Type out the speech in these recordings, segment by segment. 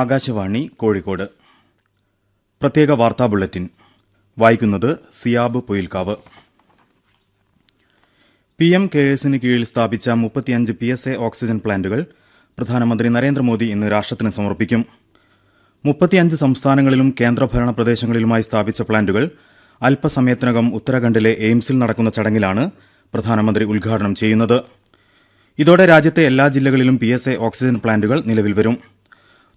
ആകാശവാണി കോഴിക്കോട് പ്രത്യേക വാർത്താ ബുള്ളറ്റിൻ വായിക്കുന്നത് സിയാബ് പൊയിൽക്കാവ് പി എം കെയേഴ്സിന് കീഴിൽ സ്ഥാപിച്ച മുപ്പത്തിയഞ്ച് പി എസ് എ ഓക്സിജൻ പ്ലാന്റുകൾ പ്രധാനമന്ത്രി നരേന്ദ്രമോദി ഇന്ന് രാഷ്ട്രത്തിന് സമർപ്പിക്കും മുപ്പത്തിയഞ്ച് സംസ്ഥാനങ്ങളിലും കേന്ദ്രഭരണ പ്രദേശങ്ങളിലുമായി സ്ഥാപിച്ച പ്ലാന്റുകൾ അല്പസമയത്തിനകം ഉത്തരാഖണ്ഡിലെ എയിംസിൽ നടക്കുന്ന ചടങ്ങിലാണ് പ്രധാനമന്ത്രി ഉദ്ഘാടനം ചെയ്യുന്നത് ഇതോടെ രാജ്യത്തെ എല്ലാ ജില്ലകളിലും പി ഓക്സിജൻ പ്ലാന്റുകൾ നിലവിൽ വരും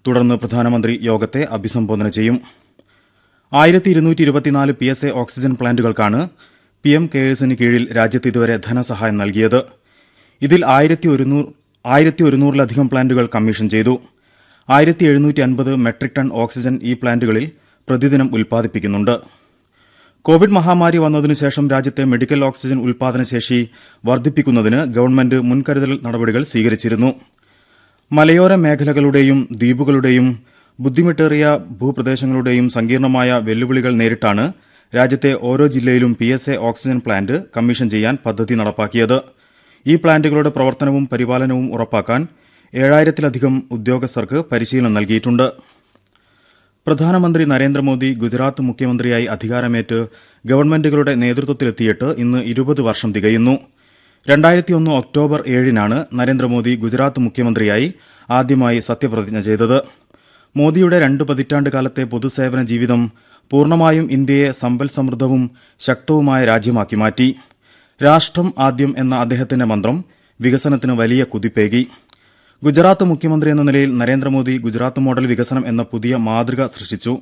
തുടർന്ന് പ്രധാനമന്ത്രി യോഗത്തെ അഭിസംബോധന ചെയ്യും ആയിരത്തി ഇരുന്നൂറ്റി ഇരുപത്തിനാല് പി എസ് എ ഓക്സിജൻ പ്ലാന്റുകൾക്കാണ് പി എം കെയേഴ്സിന് കീഴിൽ രാജ്യത്ത് ഇതുവരെ ധനസഹായം നൽകിയത് ഇതിൽ ആയിരത്തി ഒരുന്നൂറിലധികം പ്ലാന്റുകൾ കമ്മീഷൻ ചെയ്തു ആയിരത്തി എഴുന്നൂറ്റി അൻപത് മെട്രിക് ടൺ ഓക്സിജൻ ഈ പ്ലാന്റുകളിൽ പ്രതിദിനം ഉൽപ്പാദിപ്പിക്കുന്നുണ്ട് കോവിഡ് മഹാമാരി വന്നതിനുശേഷം ശേഷം രാജ്യത്തെ മെഡിക്കൽ ഓക്സിജൻ ഉൽപ്പാദനശേഷി വർദ്ധിപ്പിക്കുന്നതിന് ഗവൺമെന്റ് മുൻകരുതൽ നടപടികൾ സ്വീകരിച്ചിരുന്നു മലയോര മേഖലകളുടെയും ദ്വീപുകളുടെയും ബുദ്ധിമുട്ടേറിയ ഭൂപ്രദേശങ്ങളുടെയും സങ്കീർണമായ വെല്ലുവിളികൾ നേരിട്ടാണ് രാജ്യത്തെ ഓരോ ജില്ലയിലും P S A oxygen plant commission ചെയ്യാൻ പദ്ധതി നടപ്പാക്കിയത് ഈ പ്ലാന്റുകളുടെ പ്രവർത്തനവും പരിപാലനവും ഉറപ്പാക്കാൻ ഏഴായിരത്തിലധികം ഉദ്യോഗസ്ഥർക്ക് പരിശീലനം നൽകിയിട്ടുണ്ട് പ്രധാനമന്ത്രി നരേന്ദ്രമോദി ഗുജറാത്ത് മുഖ്യമന്ത്രിയായി അധികാരമേറ്റ് ഗവൺമെന്റുകളുടെ നേതൃത്വത്തിലെത്തിയിട്ട് ഇന്ന് ഇരുപത് വർഷം തികയുന്നു രണ്ടായിരത്തി ഒന്ന് ഒക്ടോബർ ഏഴിനാണ് നരേന്ദ്രമോദി ഗുജറാത്ത് മുഖ്യമന്ത്രിയായി ആദ്യമായി സത്യപ്രതിജ്ഞ ചെയ്തത് മോദിയുടെ രണ്ട് പതിറ്റാണ്ട് കാലത്തെ പൊതുസേവന ജീവിതം പൂർണ്ണമായും ഇന്ത്യയെ സമ്പൽ സമൃദ്ധവും ശക്തവുമായ രാജ്യമാക്കി മാറ്റി രാഷ്ട്രം ആദ്യം എന്ന അദ്ദേഹത്തിന്റെ മന്ത്രം വികസനത്തിന് വലിയ കുതിപ്പേകി ഗുജറാത്ത് മുഖ്യമന്ത്രി എന്ന നിലയിൽ നരേന്ദ്രമോദി ഗുജറാത്ത് മോഡൽ വികസനം എന്ന പുതിയ മാതൃക സൃഷ്ടിച്ചു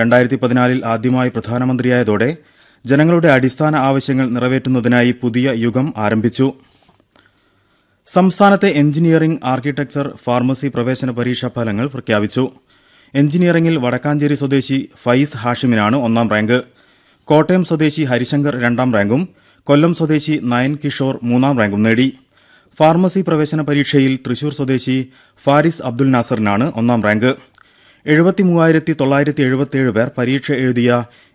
രണ്ടായിരത്തി പതിനാലിൽ ആദ്യമായി പ്രധാനമന്ത്രിയായതോടെ ജനങ്ങളുടെ അടിസ്ഥാന ആവശ്യങ്ങൾ നിറവേറ്റുന്നതിനായി പുതിയ യുഗം ആരംഭിച്ചു സംസ്ഥാനത്തെ എഞ്ചിനീയറിംഗ് ആർക്കിടെക്ചർ ഫാർമസി പ്രവേശന പരീക്ഷാ ഫലങ്ങൾ പ്രഖ്യാപിച്ചു എഞ്ചിനീയറിംഗിൽ വടക്കാഞ്ചേരി സ്വദേശി ഫൈസ് ഹാഷിമിനാണ് ഒന്നാം റാങ്ക് കോട്ടയം സ്വദേശി ഹരിശങ്കർ രണ്ടാം റാങ്കും കൊല്ലം സ്വദേശി നയൻ കിഷോർ മൂന്നാം റാങ്കും നേടി ഫാർമസി പ്രവേശന പരീക്ഷയിൽ തൃശൂർ സ്വദേശി ഫാരിസ് അബ്ദുൽ നാസറിനാണ് ഒന്നാം റാങ്ക് എഴുപത്തി മൂവായിരത്തി തൊള്ളായിരത്തി എഴുപത്തിയേഴ് പേർ പരീക്ഷ എഴുതിയ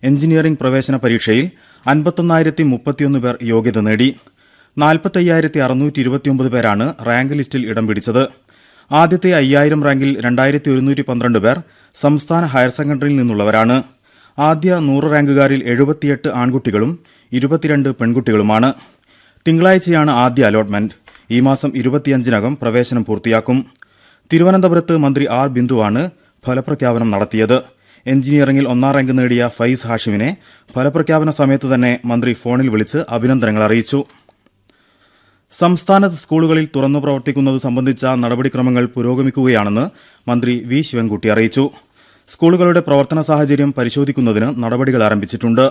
എഞ്ചിനീയറിംഗ് പ്രവേശന പരീക്ഷയിൽ അൻപത്തൊന്നായിരത്തി മുപ്പത്തിയൊന്ന് പേർ യോഗ്യത നേടി നാൽപ്പത്തയ്യായിരത്തി അറുന്നൂറ്റി ഇരുപത്തിയൊമ്പത് പേരാണ് റാങ്ക് ലിസ്റ്റിൽ ഇടം പിടിച്ചത് ആദ്യത്തെ അയ്യായിരം റാങ്കിൽ രണ്ടായിരത്തി ഒരുന്നൂറ്റി പന്ത്രണ്ട് പേർ സംസ്ഥാന ഹയർ സെക്കൻഡറിയിൽ നിന്നുള്ളവരാണ് ആദ്യ നൂറ് റാങ്കുകാരിൽ എഴുപത്തിയെട്ട് ആൺകുട്ടികളും ഇരുപത്തിരണ്ട് പെൺകുട്ടികളുമാണ് തിങ്കളാഴ്ചയാണ് ആദ്യ അലോട്ട്മെന്റ് ഈ മാസം ഇരുപത്തിയഞ്ചിനകം പ്രവേശനം പൂർത്തിയാക്കും തിരുവനന്തപുരത്ത് മന്ത്രി ആർ ബിന്ദുവാണ് ഫലപ്രഖ്യാപനം നടത്തിയത് എഞ്ചിനീയറിംഗിൽ ഒന്നാം റാങ്ക് നേടിയ ഫൈസ് ഹാഷിമിനെ ഫലപ്രഖ്യാപന സമയത്ത് തന്നെ മന്ത്രി ഫോണിൽ വിളിച്ച് അഭിനന്ദനങ്ങൾ അറിയിച്ചു സംസ്ഥാനത്ത് സ്കൂളുകളിൽ തുറന്നു പ്രവർത്തിക്കുന്നത് സംബന്ധിച്ച നടപടിക്രമങ്ങൾ പുരോഗമിക്കുകയാണെന്ന് മന്ത്രി വി ശിവൻകുട്ടി അറിയിച്ചു സ്കൂളുകളുടെ പ്രവർത്തന സാഹചര്യം പരിശോധിക്കുന്നതിന് നടപടികൾ ആരംഭിച്ചിട്ടുണ്ട്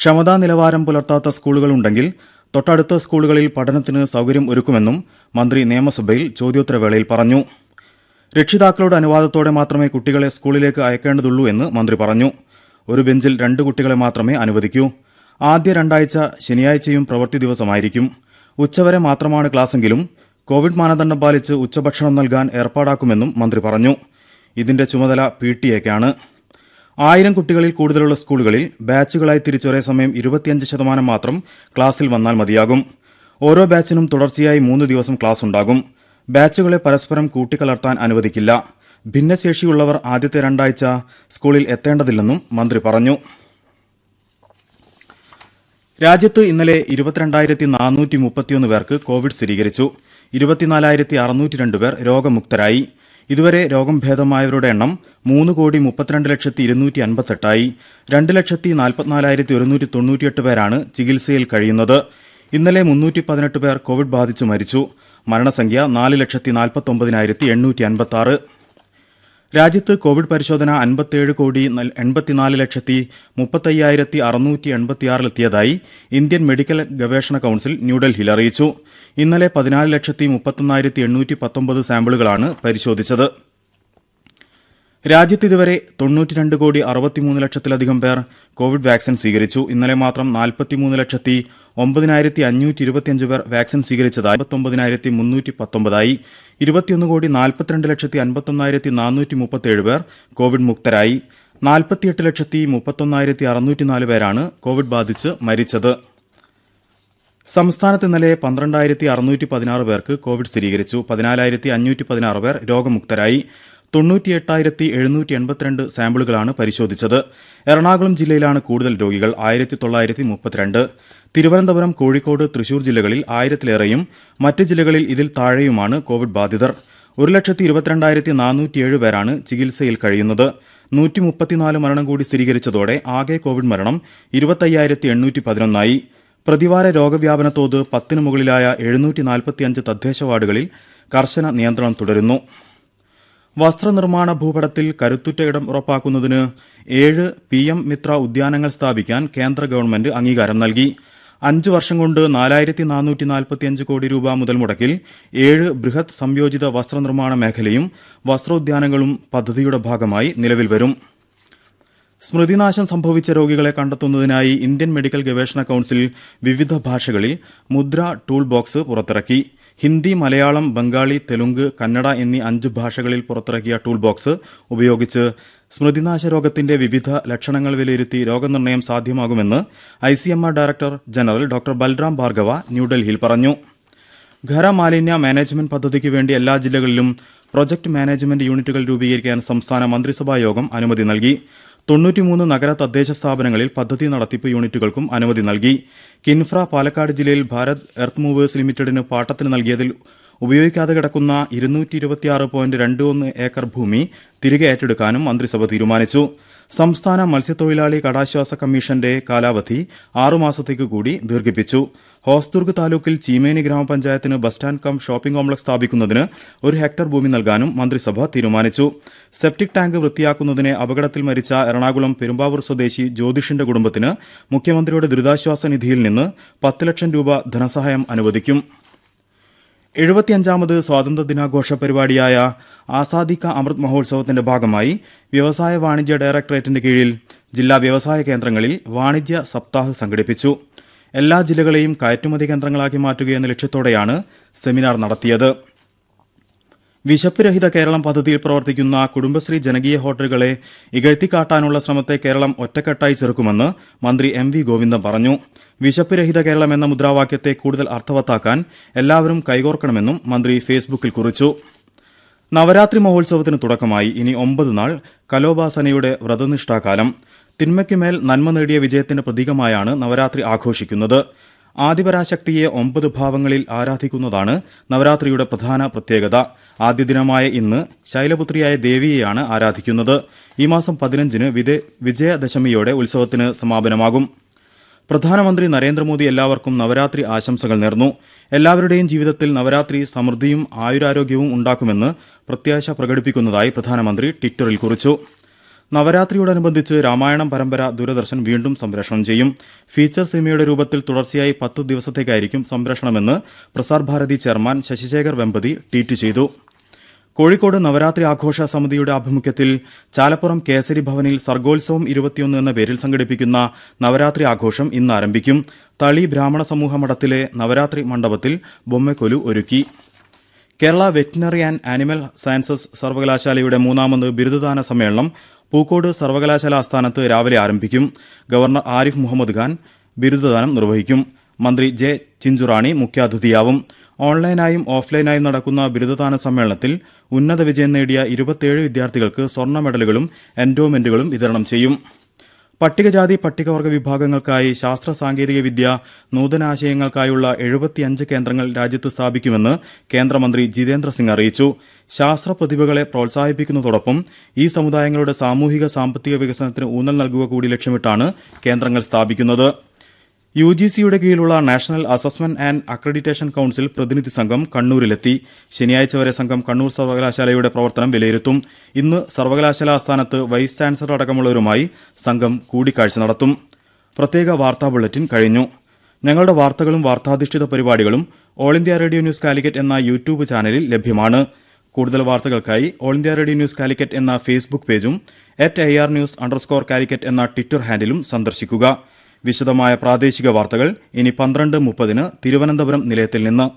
ക്ഷമതാ നിലവാരം പുലർത്താത്ത സ്കൂളുകളുണ്ടെങ്കിൽ തൊട്ടടുത്ത സ്കൂളുകളിൽ പഠനത്തിന് സൌകര്യം ഒരുക്കുമെന്നും മന്ത്രി നിയമസഭയിൽ ചോദ്യോത്തരവേളയിൽ പറഞ്ഞു രക്ഷിതാക്കളുടെ അനുവാദത്തോടെ മാത്രമേ കുട്ടികളെ സ്കൂളിലേക്ക് അയക്കേണ്ടതുള്ളൂ എന്ന് മന്ത്രി പറഞ്ഞു ഒരു ബെഞ്ചിൽ രണ്ട് കുട്ടികളെ മാത്രമേ അനുവദിക്കൂ ആദ്യ രണ്ടാഴ്ച ശനിയാഴ്ചയും പ്രവൃത്തി ദിവസമായിരിക്കും ഉച്ചവരെ മാത്രമാണ് ക്ലാസ്സെങ്കിലും കോവിഡ് മാനദണ്ഡം പാലിച്ച് ഉച്ചഭക്ഷണം നൽകാൻ ഏർപ്പാടാക്കുമെന്നും മന്ത്രി പറഞ്ഞു ഇതിന്റെ ചുമതല പി ടി എക്കാണ് ആയിരം കുട്ടികളിൽ കൂടുതലുള്ള സ്കൂളുകളിൽ ബാച്ചുകളായി തിരിച്ചൊരേ സമയം ഇരുപത്തിയഞ്ച് ശതമാനം മാത്രം ക്ലാസ്സിൽ വന്നാൽ മതിയാകും ഓരോ ബാച്ചിനും തുടർച്ചയായി മൂന്ന് ദിവസം ക്ലാസ് ഉണ്ടാകും ബാച്ചുകളെ പരസ്പരം കൂട്ടിക്കലർത്താൻ അനുവദിക്കില്ല ഭിന്നശേഷിയുള്ളവർ ആദ്യത്തെ രണ്ടാഴ്ച സ്കൂളിൽ എത്തേണ്ടതില്ലെന്നും മന്ത്രി പറഞ്ഞു രാജ്യത്ത് ഇന്നലെ ഇരുപത്തിരണ്ടായിരത്തി നാനൂറ്റി മുപ്പത്തിയൊന്ന് പേർക്ക് കോവിഡ് സ്ഥിരീകരിച്ചു ഇരുപത്തിനാലായിരത്തി അറുന്നൂറ്റി രണ്ട് പേർ രോഗമുക്തരായി ഇതുവരെ രോഗം ഭേദമായവരുടെ എണ്ണം മൂന്ന് കോടി മുപ്പത്തിരണ്ട് ലക്ഷത്തി ഇരുന്നൂറ്റി അൻപത്തെട്ടായി രണ്ട് ലക്ഷത്തി നാൽപ്പത്തിനാലായിരത്തി ഒരുന്നൂറ്റി തൊണ്ണൂറ്റിയെട്ട് പേരാണ് ചികിത്സയിൽ കഴിയുന്നത് ഇന്നലെ മുന്നൂറ്റി പതിനെട്ട് പേർ കോവിഡ് ബാധിച്ചു മരിച്ചു മരണസംഖ്യ നാല് ലക്ഷത്തി നാൽപ്പത്തൊമ്പതിനായിരത്തി എണ്ണൂറ്റി അൻപത്തി ആറ് രാജ്യത്ത് കോവിഡ് പരിശോധന അൻപത്തിയേഴ് കോടി എൺപത്തിനാല് ലക്ഷത്തി മുപ്പത്തയ്യായിരത്തി അറുന്നൂറ്റി എൺപത്തിയാറിലെത്തിയതായി ഇന്ത്യൻ മെഡിക്കൽ ഗവേഷണ കൌൺസിൽ ന്യൂഡൽഹിയിൽ അറിയിച്ചു ഇന്നലെ പതിനാല് ലക്ഷത്തി മുപ്പത്തൊന്നായിരത്തി എണ്ണൂറ്റി പത്തൊമ്പത് സാമ്പിളുകളാണ് പരിശോധിച്ചത് രാജ്യത്ത് ഇതുവരെ തൊണ്ണൂറ്റിരണ്ട് കോടി അറുപത്തിമൂന്ന് ലക്ഷത്തിലധികം പേർ കോവിഡ് വാക്സിൻ സ്വീകരിച്ചു ഇന്നലെ മാത്രം നാൽപ്പത്തിമൂന്ന് ലക്ഷത്തി ഒമ്പതിനായിരത്തി അഞ്ഞൂറ്റി ഇരുപത്തിയഞ്ച് പേർ വാക്സിൻ സ്വീകരിച്ചതായി അമ്പത്തൊമ്പതിനായിരത്തി മുന്നൂറ്റി പത്തൊമ്പതായി ഇരുപത്തിയൊന്ന് കോടി നാൽപ്പത്തിരണ്ട് ലക്ഷത്തി അൻപത്തൊന്നായിരത്തി നാനൂറ്റി മുപ്പത്തേഴ് പേർ കോവിഡ് മുക്തരായി നാൽപ്പത്തിയെട്ട് ലക്ഷത്തി മുപ്പത്തൊന്നായിരത്തി അറുന്നൂറ്റിനാല് പേരാണ് കോവിഡ് ബാധിച്ച് മരിച്ചത് സംസ്ഥാനത്ത് ഇന്നലെ പന്ത്രണ്ടായിരത്തി അറുന്നൂറ്റി പതിനാറ് പേർക്ക് കോവിഡ് സ്ഥിരീകരിച്ചു പതിനാലായിരത്തി അഞ്ഞൂറ്റി പതിനാറ് പേർ രോഗമുക്തരായി തൊണ്ണൂറ്റി എട്ടായിരത്തി എഴുന്നൂറ്റി എൺപത്തിരണ്ട് സാമ്പിളുകളാണ് പരിശോധിച്ചത് എറണാകുളം ജില്ലയിലാണ് കൂടുതൽ രോഗികൾ ആയിരത്തി തൊള്ളായിരത്തി മുപ്പത്തിരണ്ട് തിരുവനന്തപുരം കോഴിക്കോട് തൃശൂർ ജില്ലകളിൽ ആയിരത്തിലേറെയും മറ്റ് ജില്ലകളിൽ ഇതിൽ താഴെയുമാണ് കോവിഡ് ബാധിതർ ഒരു ലക്ഷത്തി ഇരുപത്തിരണ്ടായിരത്തി നാനൂറ്റിയേഴ് പേരാണ് ചികിത്സയിൽ കഴിയുന്നത് നൂറ്റി മുപ്പത്തിനാല് മരണം കൂടി സ്ഥിരീകരിച്ചതോടെ ആകെ കോവിഡ് മരണം ഇരുപത്തയ്യായിരത്തി എണ്ണൂറ്റി പതിനൊന്നായി പ്രതിവാര രോഗവ്യാപന തോത് പത്തിന് മുകളിലായ എഴുന്നൂറ്റി നാൽപ്പത്തിയഞ്ച് തദ്ദേശ വാർഡുകളിൽ കർശന നിയന്ത്രണം തുടരുന്നു വസ്ത്രനിർമ്മാണ ഭൂപടത്തിൽ കരുത്തുറ്റ ഇടം ഉറപ്പാക്കുന്നതിന് ഏഴ് പി എം മിത്ര ഉദ്യാനങ്ങൾ സ്ഥാപിക്കാൻ കേന്ദ്ര ഗവൺമെന്റ് അംഗീകാരം നൽകി അഞ്ച് വർഷം കൊണ്ട് നാലായിരത്തി നാനൂറ്റി നാൽപ്പത്തിയഞ്ച് കോടി രൂപ മുതൽ മുടക്കിൽ ഏഴ് ബൃഹത് സംയോജിത വസ്ത്രനിർമ്മാണ മേഖലയും വസ്ത്രോദ്യാനങ്ങളും പദ്ധതിയുടെ ഭാഗമായി നിലവിൽ വരും സ്മൃതിനാശം സംഭവിച്ച രോഗികളെ കണ്ടെത്തുന്നതിനായി ഇന്ത്യൻ മെഡിക്കൽ ഗവേഷണ കൌൺസിൽ വിവിധ ഭാഷകളിൽ മുദ്ര ടൂൾ ബോക്സ് പുറത്തിറക്കി ഹിന്ദി മലയാളം ബംഗാളി തെലുങ്ക് കന്നഡ എന്നീ അഞ്ച് ഭാഷകളിൽ പുറത്തിറക്കിയ ടൂൾ ബോക്സ് ഉപയോഗിച്ച് സ്മൃതിനാശ രോഗത്തിന്റെ വിവിധ ലക്ഷണങ്ങൾ വിലയിരുത്തി രോഗനിർണയം സാധ്യമാകുമെന്ന് I C M R director general doctor Balram Bhargava ന്യൂഡൽഹിയിൽ പറഞ്ഞു ഖരമാലിന്യ മാനേജ്മെന്റ് പദ്ധതിക്ക് വേണ്ടി എല്ലാ ജില്ലകളിലും പ്രൊജക്ട് മാനേജ്മെന്റ് യൂണിറ്റുകൾ രൂപീകരിക്കാൻ സംസ്ഥാന മന്ത്രിസഭാ യോഗം അനുമതി നൽകി തൊണ്ണൂറ്റിമൂന്ന് നഗര തദ്ദേശ സ്ഥാപനങ്ങളിൽ പദ്ധതി നടത്തിപ്പ് യൂണിറ്റുകൾക്കും അനുമതി നൽകി കിൻഫ്ര പാലക്കാട് ജില്ലയിൽ ഭാരത് എർത്ത് മൂവേഴ്സ് ലിമിറ്റഡിന് പാട്ടത്തിന് നൽകിയതിൽ ഉപയോഗിക്കാതെ കിടക്കുന്ന ഇരുന്നൂറ്റി ഇരുപത്തിയാറ് പോയിന്റ് രണ്ട് ഒന്ന് ഏക്കർ ഭൂമി തിരികെ ഏറ്റെടുക്കാനും മന്ത്രിസഭ തീരുമാനിച്ചു സംസ്ഥാന മത്സ്യത്തൊഴിലാളി കടാശ്വാസ കമ്മീഷന്റെ കാലാവധി ആറുമാസത്തേക്ക് കൂടി ദീർഘിപ്പിച്ചു ഹോസ്ദുർഗ് താലൂക്കിൽ ചീമേനി ഗ്രാമപഞ്ചായത്തിന് bus stand cum shopping complex സ്ഥാപിക്കുന്നതിന് ഒരു ഹെക്ടർ ഭൂമി നൽകാനും മന്ത്രിസഭ തീരുമാനിച്ചു സെപ്റ്റിക് ടാങ്ക് വൃത്തിയാക്കുന്നതിനെ അപകടത്തിൽ മരിച്ച എറണാകുളം പെരുമ്പാവൂർ സ്വദേശി ജ്യോതിഷിന്റെ കുടുംബത്തിന് മുഖ്യമന്ത്രിയുടെ ദുരിതാശ്വാസ നിധിയിൽ നിന്ന് പത്ത് ലക്ഷം രൂപ ധനസഹായം അനുവദിക്കും എഴുപത്തിയഞ്ചാമത് സ്വാതന്ത്ര്യ ദിനാഘോഷ പരിപാടിയായ ആസാദിക്ക അമൃത് മഹോത്സവത്തിന്റെ ഭാഗമായി വ്യവസായ വാണിജ്യ ഡയറക്ടറേറ്റിന്റെ കീഴിൽ ജില്ലാ വ്യവസായ കേന്ദ്രങ്ങളിൽ വാണിജ്യ സപ്താഹ് സംഘടിപ്പിച്ചു എല്ലാ ജില്ലകളെയും കയറ്റുമതി കേന്ദ്രങ്ങളാക്കി മാറ്റുകയെന്ന ലക്ഷ്യത്തോടെയാണ് സെമിനാർ നടത്തിയത് വിശപ്പുരഹിത കേരളം പദ്ധതിയിൽ പ്രവർത്തിക്കുന്ന കുടുംബശ്രീ ജനകീയ ഹോട്ടലുകളെ ഇകഴ്ത്തിക്കാട്ടാനുള്ള ശ്രമത്തെ കേരളം ഒറ്റക്കെട്ടായി ചെറുക്കുമെന്ന് മന്ത്രി എം വി ഗോവിന്ദൻ പറഞ്ഞു വിശപ്പുരഹിത കേരളം എന്ന മുദ്രാവാക്യത്തെ കൂടുതൽ അർത്ഥവത്താക്കാൻ എല്ലാവരും കൈകോർക്കണമെന്നും മന്ത്രി ഫേസ്ബുക്കിൽ കുറിച്ചു നവരാത്രി മഹോത്സവത്തിന് തുടക്കമായി ഇനി ഒമ്പത് നാൾ കലോപാസനയുടെ വ്രതനിഷ്ഠാകാലം തിന്മയ്ക്കുമേൽ നന്മ നേടിയ വിജയത്തിന്റെ പ്രതീകമായാണ് നവരാത്രി ആഘോഷിക്കുന്നത് ആദിപരാശക്തിയെ ഒമ്പത് ഭാവങ്ങളിൽ ആരാധിക്കുന്നതാണ് നവരാത്രിയുടെ പ്രധാന പ്രത്യേകത ആദ്യ ദിനമായ ഇന്ന് ശൈലപുത്രിയായ ദേവിയെയാണ് ആരാധിക്കുന്നത് ഈ മാസം പതിനഞ്ചിന് വിജയദശമിയോടെ ഉത്സവത്തിന് സമാപനമാകും പ്രധാനമന്ത്രി നരേന്ദ്രമോദി എല്ലാവർക്കും നവരാത്രി ആശംസകൾ നേർന്നു എല്ലാവരുടെയും ജീവിതത്തിൽ നവരാത്രി സമൃദ്ധിയും ആയുരാരോഗ്യവും ഉണ്ടാക്കുമെന്ന് പ്രത്യാശ പ്രകടിപ്പിക്കുന്നതായി പ്രധാനമന്ത്രി ട്വിറ്ററിൽ കുറിച്ചു നവരാത്രിയോടനുബന്ധിച്ച് രാമായണം പരമ്പര ദൂരദർശൻ വീണ്ടും സംപ്രേഷണം ചെയ്യും ഫീച്ചർ സിനിമയുടെ രൂപത്തിൽ തുടർച്ചയായി പത്ത് ദിവസത്തേക്കായിരിക്കും സംപ്രേഷണമെന്ന് പ്രസാർ ഭാരതി ചെയർമാൻ ശശിശേഖർ വെമ്പതി ട്വീറ്റ് ചെയ്തു കോഴിക്കോട് നവരാത്രി ആഘോഷ സമിതിയുടെ ആഭിമുഖ്യത്തിൽ ചാലപ്പുറം കേസരി ഭവനിൽ സർഗോത്സവം ഇരുപത്തിയൊന്ന് എന്ന പേരിൽ സംഘടിപ്പിക്കുന്ന നവരാത്രി ആഘോഷം ഇന്ന് ആരംഭിക്കും തളി ബ്രാഹ്മണ സമൂഹ മഠത്തിലെ നവരാത്രി മണ്ഡപത്തിൽ ബൊമ്മക്കൊലു ഒരുക്കി Kerala veterinary and animal sciences സർവകലാശാലയുടെ മൂന്നാമത് ബിരുദദാന സമ്മേളനം പൂക്കോട് സർവകലാശാല ആസ്ഥാനത്ത് രാവിലെ ആരംഭിക്കും ഗവർണർ ആരിഫ് മുഹമ്മദ് ഖാൻ ബിരുദദാനം നിർവഹിക്കും മന്ത്രി ജെ ചിഞ്ചുറാണി മുഖ്യാതിഥിയാവും ഓൺലൈനായും ഓഫ്ലൈനായും നടക്കുന്ന ബിരുദദാന സമ്മേളനത്തിൽ ഉന്നത വിജയം നേടിയ ഇരുപത്തിയേഴ് വിദ്യാർത്ഥികൾക്ക് സ്വർണ്ണ മെഡലുകളും എൻഡോമെന്റുകളും വിതരണം ചെയ്യും പട്ടികജാതി പട്ടികവർഗ വിഭാഗങ്ങൾക്കായി ശാസ്ത്ര സാങ്കേതിക വിദ്യ നൂതനാശയങ്ങൾക്കായുള്ള എഴുപത്തിയഞ്ച് കേന്ദ്രങ്ങൾ രാജ്യത്ത് സ്ഥാപിക്കുമെന്ന് കേന്ദ്രമന്ത്രി ജിതേന്ദ്ര സിംഗ് അറിയിച്ചു ശാസ്ത്ര പ്രതിഭകളെ പ്രോത്സാഹിപ്പിക്കുന്നതോടൊപ്പം ഈ സമുദായങ്ങളുടെ സാമൂഹിക സാമ്പത്തിക വികസനത്തിന് ഊന്നൽ നൽകുക കൂടി ലക്ഷ്യമിട്ടാണ് കേന്ദ്രങ്ങൾ സ്ഥാപിക്കുന്നത് യു ജി സിയുടെ കീഴിലുള്ള national assessment and accreditation council പ്രതിനിധി സംഘം കണ്ണൂരിലെത്തി ശനിയാഴ്ച വരെ സംഘം കണ്ണൂർ സർവകലാശാലയുടെ പ്രവർത്തനം വിലയിരുത്തും ഇന്ന് സർവകലാശാല ആസ്ഥാനത്ത് വൈസ് ചാൻസലർ അടക്കമുള്ളവരുമായി സംഘം കൂടിക്കാഴ്ച നടത്തും പ്രത്യേക വാർത്താ ബുള്ളറ്റിൻ കഴിഞ്ഞു ഞങ്ങളുടെ വാർത്തകളും വാർത്താധിഷ്ഠിത പരിപാടികളും All India Radio News Calicut എന്ന യൂട്യൂബ് ചാനലിൽ ലഭ്യമാണ് കൂടുതൽ വാർത്തകൾക്കായി All India Radio News Calicut എന്ന ഫേസ്ബുക്ക് പേജും at I R news underscore Calicut എന്ന ട്വിറ്റർ ഹാൻഡിലും സന്ദർശിക്കുക വിശദമായ പ്രാദേശിക വാർത്തകൾ ഇനി പന്ത്രണ്ട് മുപ്പതിന് തിരുവനന്തപുരം നിലയത്തിൽ നിന്ന്